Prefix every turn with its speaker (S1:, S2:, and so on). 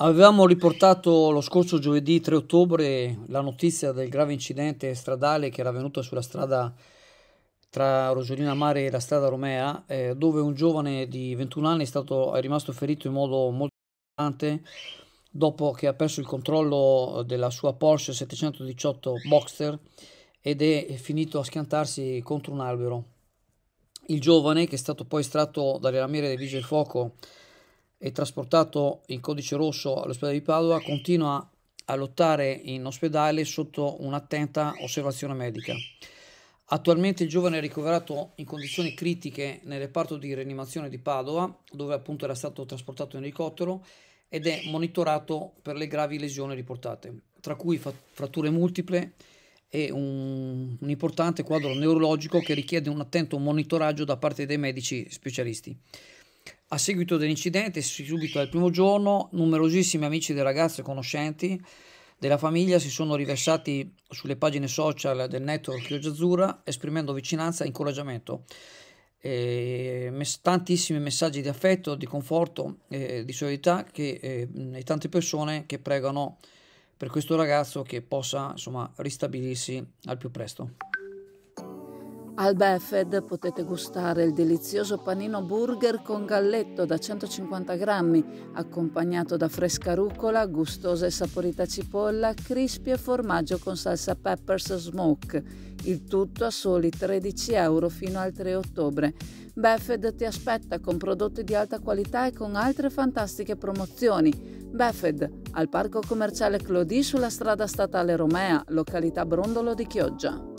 S1: Avevamo riportato lo scorso giovedì 3 ottobre la notizia del grave incidente stradale che era avvenuto sulla strada tra Rosolina Mare e la strada Romea, eh, dove un giovane di 21 anni è, stato, è rimasto ferito in modo molto importante dopo che ha perso il controllo della sua Porsche 718 Boxster ed è finito a schiantarsi contro un albero. Il giovane, che è stato poi estratto dalle lamiere dei vigili del fuoco e trasportato in codice rosso all'ospedale di Padova, continua a lottare in ospedale sotto un'attenta osservazione medica. Attualmente il giovane è ricoverato in condizioni critiche nel reparto di rianimazione di Padova, dove appunto era stato trasportato in elicottero ed è monitorato per le gravi lesioni riportate, tra cui fratture multiple e un, un importante quadro neurologico che richiede un attento monitoraggio da parte dei medici specialisti. A seguito dell'incidente, subito dal primo giorno, numerosissimi amici del ragazzo e conoscenti della famiglia si sono riversati sulle pagine social del network Chioggia Azzurra esprimendo vicinanza e incoraggiamento. E eh, mes tantissimi messaggi di affetto, di conforto, eh, di solidarietà che, eh, e tante persone che pregano per questo ragazzo che possa insomma, ristabilirsi al più presto.
S2: Al Befed potete gustare il delizioso panino burger con galletto da 150 grammi, accompagnato da fresca rucola, gustosa e saporita cipolla, crispy e formaggio con salsa peppers smoke. Il tutto a soli 13 euro fino al 3 ottobre. Befed ti aspetta con prodotti di alta qualità e con altre fantastiche promozioni. Befed, al Parco Commerciale Clodi sulla strada statale Romea, località Brondolo di Chioggia.